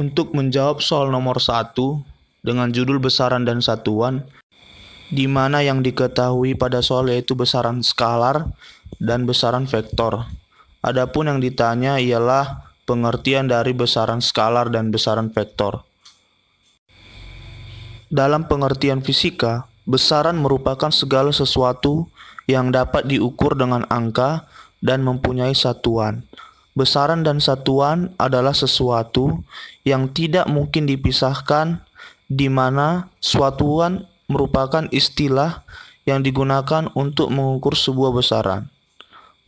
Untuk menjawab soal nomor satu dengan judul besaran dan satuan, di mana yang diketahui pada soal yaitu besaran skalar dan besaran vektor. Adapun yang ditanya ialah pengertian dari besaran skalar dan besaran vektor. Dalam pengertian fisika, besaran merupakan segala sesuatu yang dapat diukur dengan angka dan mempunyai satuan besaran dan satuan adalah sesuatu yang tidak mungkin dipisahkan di mana suatuan merupakan istilah yang digunakan untuk mengukur sebuah besaran.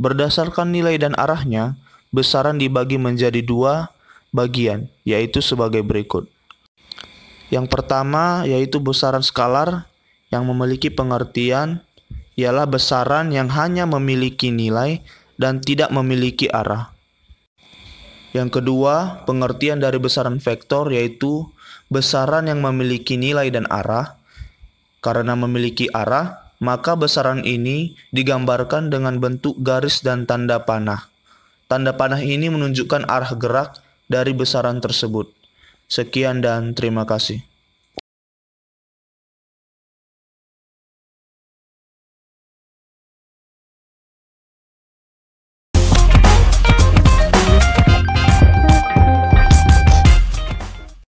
Berdasarkan nilai dan arahnya, besaran dibagi menjadi dua bagian, yaitu sebagai berikut. Yang pertama yaitu besaran skalar yang memiliki pengertian ialah besaran yang hanya memiliki nilai dan tidak memiliki arah. Yang kedua, pengertian dari besaran vektor yaitu besaran yang memiliki nilai dan arah. Karena memiliki arah, maka besaran ini digambarkan dengan bentuk garis dan tanda panah. Tanda panah ini menunjukkan arah gerak dari besaran tersebut. Sekian dan terima kasih.